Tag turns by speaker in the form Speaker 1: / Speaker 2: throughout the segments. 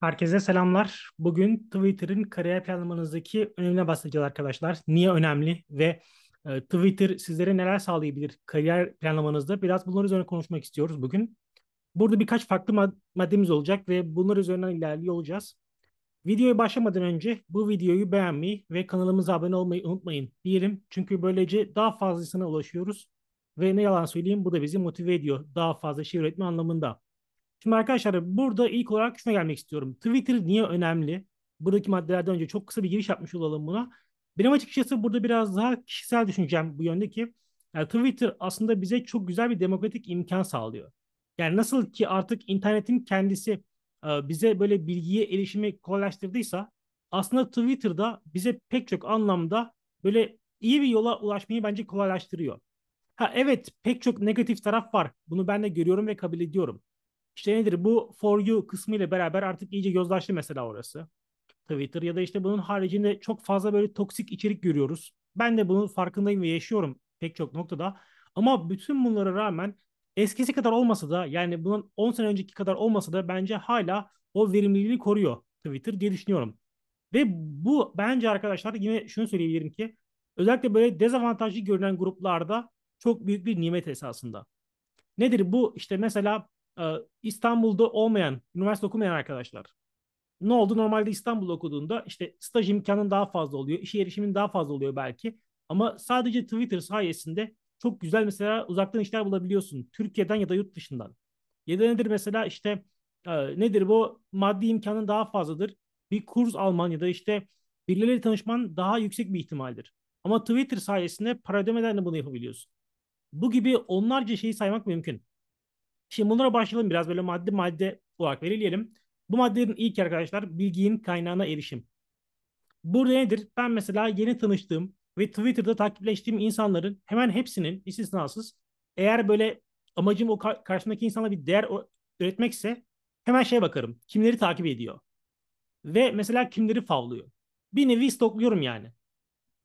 Speaker 1: Herkese selamlar. Bugün Twitter'ın kariyer planlamanızdaki önemine bahsedeceğiz arkadaşlar. Niye önemli ve e, Twitter sizlere neler sağlayabilir kariyer planlamanızda? Biraz bunlar üzerine konuşmak istiyoruz bugün. Burada birkaç farklı mad- maddemiz olacak ve bunlar üzerinden ilerliyor olacağız. Videoya başlamadan önce bu videoyu beğenmeyi ve kanalımıza abone olmayı unutmayın diyelim. Çünkü böylece daha fazlasına ulaşıyoruz ve ne yalan söyleyeyim bu da bizi motive ediyor daha fazla şey üretme anlamında. Şimdi arkadaşlar burada ilk olarak şuna gelmek istiyorum. Twitter niye önemli? Buradaki maddelerden önce çok kısa bir giriş yapmış olalım buna. Benim açıkçası burada biraz daha kişisel düşüneceğim bu yönde ki yani e, Twitter aslında bize çok güzel bir demokratik imkan sağlıyor. Yani nasıl ki artık internetin kendisi e, bize böyle bilgiye erişimi kolaylaştırdıysa aslında Twitter'da bize pek çok anlamda böyle iyi bir yola ulaşmayı bence kolaylaştırıyor. Ha evet pek çok negatif taraf var. Bunu ben de görüyorum ve kabul ediyorum. İşte nedir bu for you kısmı ile beraber artık iyice yozlaştı mesela orası. Twitter ya da işte bunun haricinde çok fazla böyle toksik içerik görüyoruz. Ben de bunun farkındayım ve yaşıyorum pek çok noktada. Ama bütün bunlara rağmen eskisi kadar olmasa da yani bunun 10 sene önceki kadar olmasa da bence hala o verimliliğini koruyor Twitter diye düşünüyorum. Ve bu bence arkadaşlar yine şunu söyleyebilirim ki özellikle böyle dezavantajlı görünen gruplarda çok büyük bir nimet esasında. Nedir bu? İşte mesela e, İstanbul'da olmayan, üniversite okumayan arkadaşlar. Ne oldu? Normalde İstanbul okuduğunda işte staj imkanın daha fazla oluyor, işe erişimin daha fazla oluyor belki. Ama sadece Twitter sayesinde çok güzel mesela uzaktan işler bulabiliyorsun. Türkiye'den ya da yurt dışından. Ya da nedir mesela işte e, nedir bu maddi imkanın daha fazladır. Bir kurs alman ya da işte birileriyle tanışman daha yüksek bir ihtimaldir. Ama Twitter sayesinde para ödemeden de bunu yapabiliyorsun. Bu gibi onlarca şeyi saymak mümkün. Şimdi bunlara başlayalım biraz böyle madde madde olarak belirleyelim. Bu maddelerin ilk arkadaşlar bilginin kaynağına erişim. Burada nedir? Ben mesela yeni tanıştığım ve Twitter'da takipleştiğim insanların hemen hepsinin istisnasız eğer böyle amacım o karşımdaki insana bir değer üretmekse hemen şeye bakarım. Kimleri takip ediyor? Ve mesela kimleri favlıyor? Bir nevi stokluyorum yani.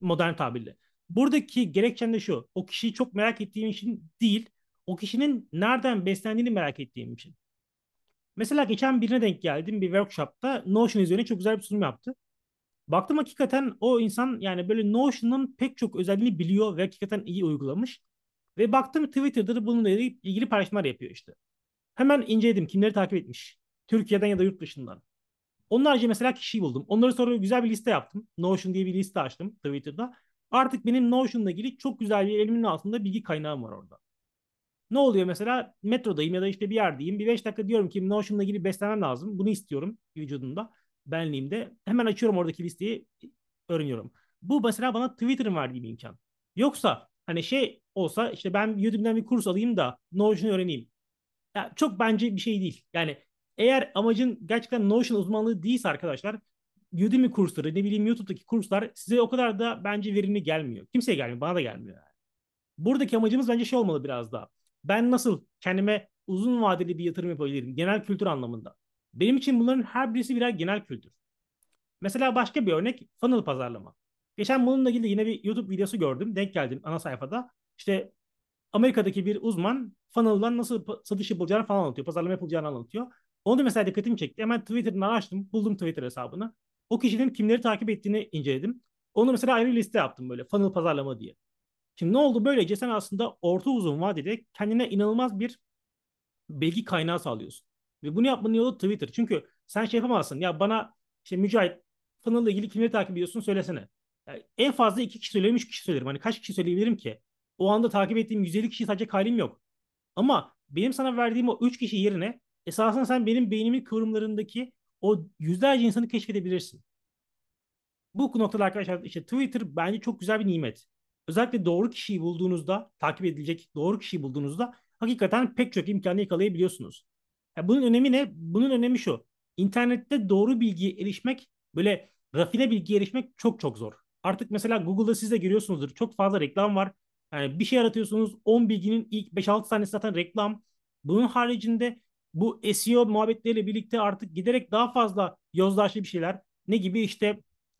Speaker 1: Modern tabirle. Buradaki gerekçem de şu. O kişiyi çok merak ettiğim için değil o kişinin nereden beslendiğini merak ettiğim için. Mesela geçen birine denk geldim bir workshopta Notion üzerine çok güzel bir sunum yaptı. Baktım hakikaten o insan yani böyle Notion'ın pek çok özelliğini biliyor ve hakikaten iyi uygulamış. Ve baktım Twitter'da da bununla ilgili paylaşımlar yapıyor işte. Hemen inceledim kimleri takip etmiş. Türkiye'den ya da yurt dışından. Onlarca mesela kişiyi buldum. Onları sonra güzel bir liste yaptım. Notion diye bir liste açtım Twitter'da. Artık benim Notion'la ilgili çok güzel bir elimin altında bilgi kaynağım var orada. Ne oluyor mesela metrodayım ya da işte bir yerdeyim. Bir 5 dakika diyorum ki Notion'la girip beslenmem lazım. Bunu istiyorum vücudumda, benliğimde. Hemen açıyorum oradaki listeyi, öğreniyorum. Bu mesela bana Twitter'ın verdiği bir imkan. Yoksa hani şey olsa işte ben YouTube'dan bir kurs alayım da Notion'u öğreneyim. Ya çok bence bir şey değil. Yani eğer amacın gerçekten Notion uzmanlığı değilse arkadaşlar Udemy kursları ne bileyim YouTube'daki kurslar size o kadar da bence verimli gelmiyor. Kimseye gelmiyor. Bana da gelmiyor. Yani. Buradaki amacımız bence şey olmalı biraz daha ben nasıl kendime uzun vadeli bir yatırım yapabilirim genel kültür anlamında. Benim için bunların her birisi birer genel kültür. Mesela başka bir örnek funnel pazarlama. Geçen bununla ilgili yine bir YouTube videosu gördüm. Denk geldim ana sayfada. İşte Amerika'daki bir uzman funnel'dan nasıl satış yapılacağını falan anlatıyor. Pazarlama yapılacağını anlatıyor. Onu da mesela dikkatimi çekti. Hemen Twitter'dan araştırdım, Buldum Twitter hesabını. O kişinin kimleri takip ettiğini inceledim. Onu mesela ayrı bir liste yaptım böyle funnel pazarlama diye. Şimdi ne oldu? Böylece sen aslında orta uzun vadede kendine inanılmaz bir bilgi kaynağı sağlıyorsun. Ve bunu yapmanın yolu Twitter. Çünkü sen şey yapamazsın. Ya bana işte Mücahit Fınar'la ilgili kimleri takip ediyorsun söylesene. Yani en fazla iki kişi söylerim, üç kişi söylerim. Hani kaç kişi söyleyebilirim ki? O anda takip ettiğim 150 kişi sadece halim yok. Ama benim sana verdiğim o üç kişi yerine esasında sen benim beynimin kıvrımlarındaki o yüzlerce insanı keşfedebilirsin. Bu noktada arkadaşlar işte Twitter bence çok güzel bir nimet. Özellikle doğru kişiyi bulduğunuzda, takip edilecek doğru kişiyi bulduğunuzda hakikaten pek çok imkanı yakalayabiliyorsunuz. Yani bunun önemi ne? Bunun önemi şu. İnternette doğru bilgiye erişmek, böyle rafine bilgiye erişmek çok çok zor. Artık mesela Google'da siz de görüyorsunuzdur. Çok fazla reklam var. Yani bir şey aratıyorsunuz. 10 bilginin ilk 5-6 tanesi zaten reklam. Bunun haricinde bu SEO muhabbetleriyle birlikte artık giderek daha fazla yozlaşlı bir şeyler. Ne gibi işte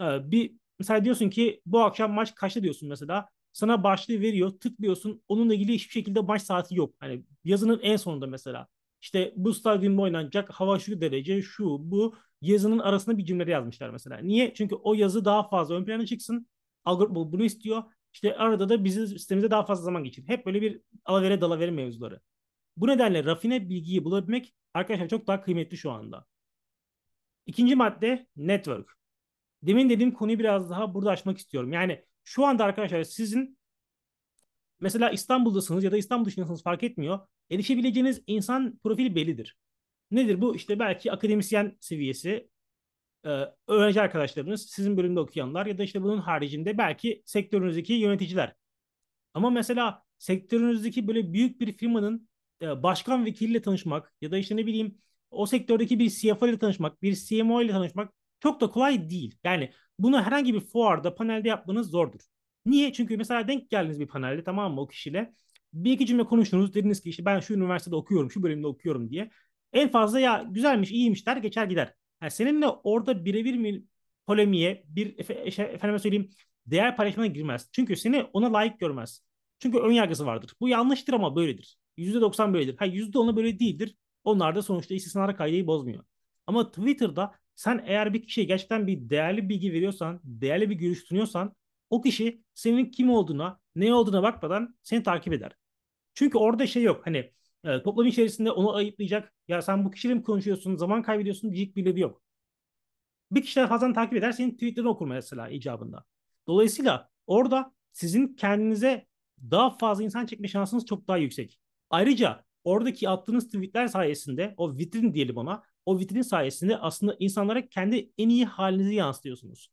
Speaker 1: e, bir Mesela diyorsun ki bu akşam maç kaçta diyorsun mesela. Sana başlığı veriyor tıklıyorsun onunla ilgili hiçbir şekilde maç saati yok. Hani yazının en sonunda mesela. İşte bu stadyumda oynanacak hava şu derece şu bu yazının arasında bir cümle yazmışlar mesela. Niye? Çünkü o yazı daha fazla ön plana çıksın. Algoritma bunu istiyor. İşte arada da bizim sistemimize daha fazla zaman geçir. Hep böyle bir alavere dalavere mevzuları. Bu nedenle rafine bilgiyi bulabilmek arkadaşlar çok daha kıymetli şu anda. İkinci madde network demin dediğim konuyu biraz daha burada açmak istiyorum. Yani şu anda arkadaşlar sizin mesela İstanbul'dasınız ya da İstanbul dışındasınız fark etmiyor. Erişebileceğiniz insan profili bellidir. Nedir bu? İşte belki akademisyen seviyesi, e, öğrenci arkadaşlarınız, sizin bölümde okuyanlar ya da işte bunun haricinde belki sektörünüzdeki yöneticiler. Ama mesela sektörünüzdeki böyle büyük bir firmanın e, başkan vekiliyle tanışmak ya da işte ne bileyim o sektördeki bir CFO ile tanışmak, bir CMO ile tanışmak çok da kolay değil. Yani bunu herhangi bir fuarda, panelde yapmanız zordur. Niye? Çünkü mesela denk geldiniz bir panelde tamam mı o kişiyle. Bir iki cümle konuştunuz. Dediniz ki işte ben şu üniversitede okuyorum, şu bölümde okuyorum diye. En fazla ya güzelmiş, iyiymiş der, geçer gider. Yani seninle orada birebir mi polemiğe, bir efe, efendime söyleyeyim değer paylaşımına girmez. Çünkü seni ona layık görmez. Çünkü ön yargısı vardır. Bu yanlıştır ama böyledir. %90 böyledir. Ha %10'a böyle değildir. Onlar da sonuçta istisnara kaydeyi bozmuyor. Ama Twitter'da sen eğer bir kişiye gerçekten bir değerli bilgi veriyorsan, değerli bir görüş sunuyorsan o kişi senin kim olduğuna, ne olduğuna bakmadan seni takip eder. Çünkü orada şey yok hani e, toplum içerisinde onu ayıplayacak ya sen bu kişiyle mi konuşuyorsun, zaman kaybediyorsun diyecek birileri yok. Bir kişiden fazla takip eder senin tweetlerini okur mesela icabında. Dolayısıyla orada sizin kendinize daha fazla insan çekme şansınız çok daha yüksek. Ayrıca oradaki attığınız tweetler sayesinde o vitrin diyelim ona o vitrin sayesinde aslında insanlara kendi en iyi halinizi yansıtıyorsunuz.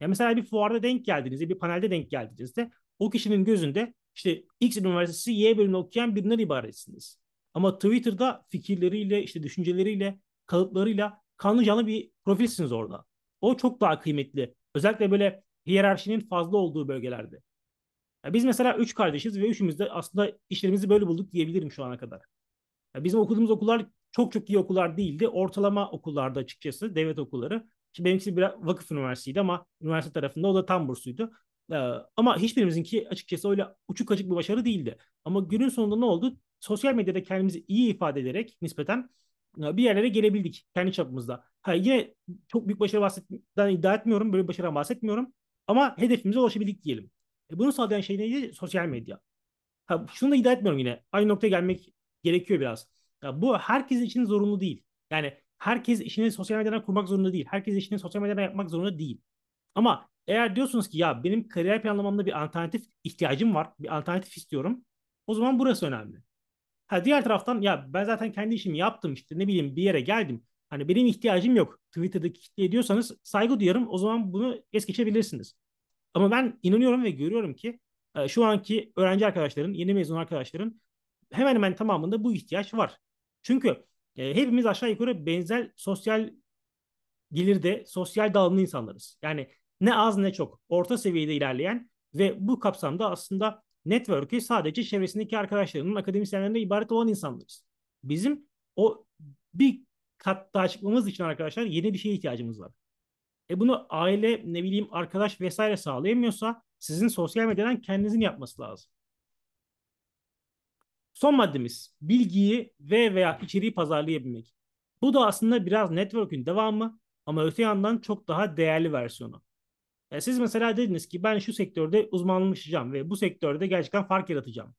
Speaker 1: Ya mesela bir fuarda denk geldiğinizde, bir panelde denk geldiğinizde o kişinin gözünde işte X üniversitesi Y bölümünü okuyan birinden ibaretsiniz. Ama Twitter'da fikirleriyle, işte düşünceleriyle, kalıplarıyla kanlı canlı bir profilsiniz orada. O çok daha kıymetli. Özellikle böyle hiyerarşinin fazla olduğu bölgelerde. Ya biz mesela üç kardeşiz ve üçümüz de aslında işlerimizi böyle bulduk diyebilirim şu ana kadar. Ya bizim okuduğumuz okullar çok çok iyi okullar değildi. Ortalama okullarda açıkçası devlet okulları. Ki benimkisi biraz vakıf üniversiteydi ama üniversite tarafında o da tam bursluydu. Ee, ama hiçbirimizinki açıkçası öyle uçuk açık bir başarı değildi. Ama günün sonunda ne oldu? Sosyal medyada kendimizi iyi ifade ederek nispeten e, bir yerlere gelebildik kendi çapımızda. Ha, yine çok büyük başarı bahsetmeden iddia etmiyorum. Böyle bir başarıdan bahsetmiyorum. Ama hedefimize ulaşabildik diyelim. E, bunu sağlayan şey neydi? Sosyal medya. Ha, şunu da iddia etmiyorum yine. Aynı noktaya gelmek gerekiyor biraz. Ya bu herkes için zorunlu değil. Yani herkes işini sosyal medyadan kurmak zorunda değil. Herkes işini sosyal medyadan yapmak zorunda değil. Ama eğer diyorsunuz ki ya benim kariyer planlamamda bir alternatif ihtiyacım var. Bir alternatif istiyorum. O zaman burası önemli. Ha diğer taraftan ya ben zaten kendi işimi yaptım işte ne bileyim bir yere geldim. Hani benim ihtiyacım yok. Twitter'daki kitleye diyorsanız saygı duyarım. O zaman bunu es geçebilirsiniz. Ama ben inanıyorum ve görüyorum ki e, şu anki öğrenci arkadaşların, yeni mezun arkadaşların hemen hemen tamamında bu ihtiyaç var. Çünkü e, hepimiz aşağı yukarı benzer sosyal gelirde, sosyal dağılımlı insanlarız. Yani ne az ne çok orta seviyede ilerleyen ve bu kapsamda aslında network'ü sadece çevresindeki arkadaşlarının akademisyenlerine ibaret olan insanlarız. Bizim o bir kat daha çıkmamız için arkadaşlar yeni bir şeye ihtiyacımız var. E bunu aile, ne bileyim arkadaş vesaire sağlayamıyorsa sizin sosyal medyadan kendinizin yapması lazım. Son maddemiz bilgiyi ve veya içeriği pazarlayabilmek. Bu da aslında biraz network'ün devamı ama öte yandan çok daha değerli versiyonu. Yani e, siz mesela dediniz ki ben şu sektörde uzmanlaşacağım ve bu sektörde gerçekten fark yaratacağım.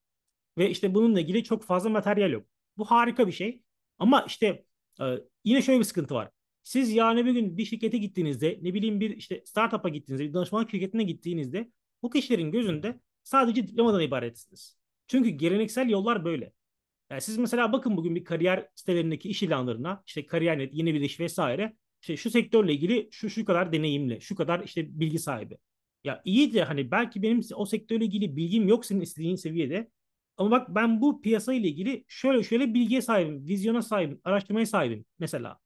Speaker 1: Ve işte bununla ilgili çok fazla materyal yok. Bu harika bir şey. Ama işte e, yine şöyle bir sıkıntı var. Siz yani bir gün bir şirkete gittiğinizde ne bileyim bir işte startup'a gittiğinizde bir danışmanlık şirketine gittiğinizde bu kişilerin gözünde sadece diplomadan ibaretsiniz. Çünkü geleneksel yollar böyle. Yani siz mesela bakın bugün bir kariyer sitelerindeki iş ilanlarına işte kariyer.net, yeni bir iş vesaire işte şu sektörle ilgili şu şu kadar deneyimli, şu kadar işte bilgi sahibi. Ya iyi de hani belki benim o sektörle ilgili bilgim yok senin istediğin seviyede. Ama bak ben bu piyasa ile ilgili şöyle şöyle bilgiye sahibim, vizyona sahibim, araştırmaya sahibim mesela.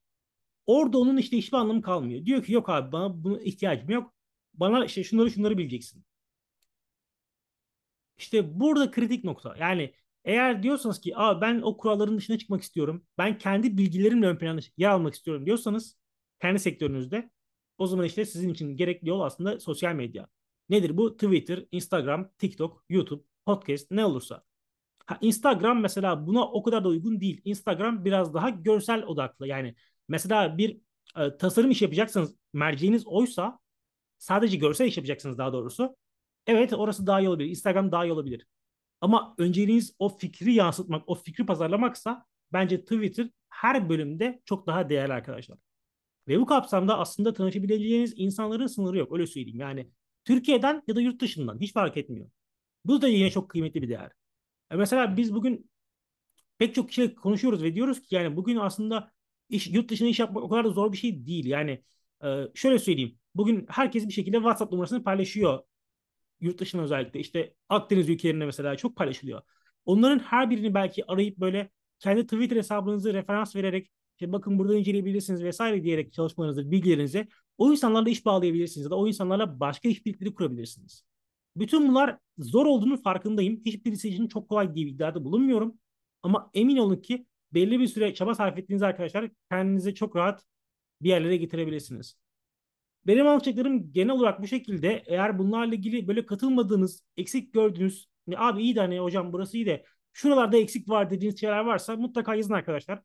Speaker 1: Orada onun işte hiçbir anlamı kalmıyor. Diyor ki yok abi bana bunu ihtiyacım yok. Bana işte şunları şunları bileceksin. İşte burada kritik nokta. Yani eğer diyorsanız ki Aa, ben o kuralların dışına çıkmak istiyorum. Ben kendi bilgilerimle ön planda yer almak istiyorum diyorsanız kendi sektörünüzde o zaman işte sizin için gerekli yol aslında sosyal medya. Nedir bu? Twitter, Instagram, TikTok, YouTube, podcast ne olursa. Ha, Instagram mesela buna o kadar da uygun değil. Instagram biraz daha görsel odaklı. Yani mesela bir e, tasarım iş yapacaksanız merceğiniz oysa sadece görsel iş yapacaksınız daha doğrusu. Evet orası daha iyi olabilir. Instagram daha iyi olabilir. Ama önceliğiniz o fikri yansıtmak, o fikri pazarlamaksa bence Twitter her bölümde çok daha değerli arkadaşlar. Ve bu kapsamda aslında tanışabileceğiniz insanların sınırı yok. Öyle söyleyeyim. Yani Türkiye'den ya da yurt dışından hiç fark etmiyor. Bu da yine çok kıymetli bir değer. E mesela biz bugün pek çok kişiyle konuşuyoruz ve diyoruz ki yani bugün aslında iş, yurt dışında iş yapmak o kadar da zor bir şey değil. Yani e, şöyle söyleyeyim. Bugün herkes bir şekilde WhatsApp numarasını paylaşıyor yurt dışına özellikle işte Akdeniz ülkelerine mesela çok paylaşılıyor. Onların her birini belki arayıp böyle kendi Twitter hesabınızı referans vererek işte bakın burada inceleyebilirsiniz vesaire diyerek çalışmalarınızı, bilgilerinizi o insanlarla iş bağlayabilirsiniz ya da o insanlarla başka işbirlikleri kurabilirsiniz. Bütün bunlar zor olduğunu farkındayım. Hiçbirisi için çok kolay diye bir iddiada bulunmuyorum. Ama emin olun ki belli bir süre çaba sarf ettiğiniz arkadaşlar kendinize çok rahat bir yerlere getirebilirsiniz. Benim alacaklarım genel olarak bu şekilde. Eğer bunlarla ilgili böyle katılmadığınız, eksik gördüğünüz, hani abi iyi de hani hocam burası iyi de şuralarda eksik var dediğiniz şeyler varsa mutlaka yazın arkadaşlar.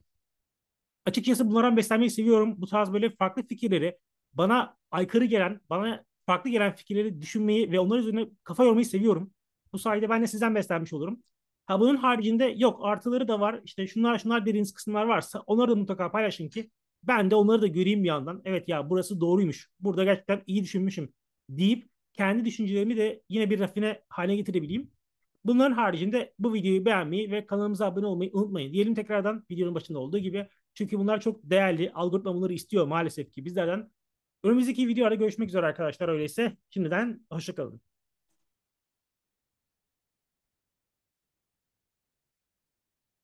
Speaker 1: Açıkçası bunlardan beslenmeyi seviyorum. Bu tarz böyle farklı fikirleri, bana aykırı gelen, bana farklı gelen fikirleri düşünmeyi ve onlar üzerine kafa yormayı seviyorum. Bu sayede ben de sizden beslenmiş olurum. Ha bunun haricinde yok artıları da var. İşte şunlar şunlar dediğiniz kısımlar varsa onları da mutlaka paylaşın ki ben de onları da göreyim bir yandan. Evet ya burası doğruymuş. Burada gerçekten iyi düşünmüşüm deyip kendi düşüncelerimi de yine bir rafine hale getirebileyim. Bunların haricinde bu videoyu beğenmeyi ve kanalımıza abone olmayı unutmayın. Diyelim tekrardan videonun başında olduğu gibi. Çünkü bunlar çok değerli. Algoritma bunları istiyor maalesef ki bizlerden. Önümüzdeki videoda görüşmek üzere arkadaşlar öyleyse. Şimdiden hoşçakalın.